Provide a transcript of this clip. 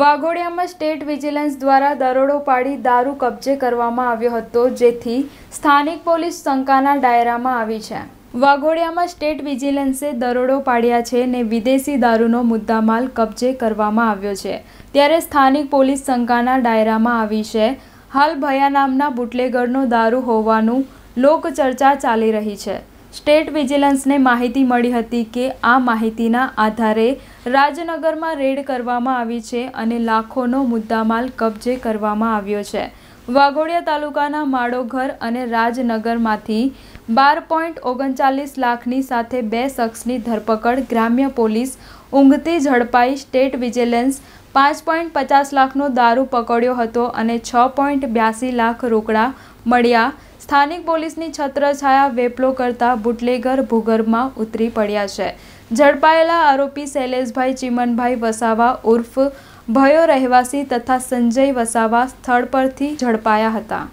વાઘોડિયામાં state vigilance દ્વારા દરોડો પાડી દારૂ કબજે કરવામાં આવ્યો હતો જેથી સ્થાનિક પોલીસ શંકાના ડાયરામાં આવી છે વાઘોડિયામાં સ્ટેટ વિજિલન્સે દરોડો પાડ્યા છે ને વિદેશી દારૂનો મુદ્દામાલ કબજે કરવામાં આવ્યો છે ત્યારે સ્થાનિક પોલીસ શંકાના ડાયરામાં આવી છે હાલ ભયા નામના બુટલેગરનો દારૂ હોવાનું લોકચર્ચા ચાલી રહી છે સ્ટેટ વિજિલન્સને માહિતી મળી હતી કે આ માહિતીના આધારે રાજનગરમાં રેડ કરવામાં આવી છે અને લાખોનો મુદ્દામાલ કબજે કરવામાં આવ્યો છે વાઘોડિયા તાલુકાના માળોઘર અને રાજનગરમાંથી બાર પોઈન્ટ ઓગણચાલીસ લાખની સાથે બે શખ્સની ધરપકડ ગ્રામ્ય પોલીસ ઊંઘતી ઝડપાઈ સ્ટેટ વિજિલન્સ પાંચ પોઈન્ટ પચાસ લાખનો દારૂ પકડ્યો હતો અને છ પોઈન્ટ બ્યાસી લાખ રોકડા મળ્યા સ્થાનિક પોલીસની છત્રછાયા વેપલો કરતા બુટલેગર ભૂગર્ભમાં ઉતરી પડ્યા છે ઝડપાયેલા આરોપી શૈલેષભાઈ ચિમનભાઈ વસાવા ઉર્ફ ભયો રહેવાસી તથા સંજય વસાવા સ્થળ પરથી ઝડપાયા હતા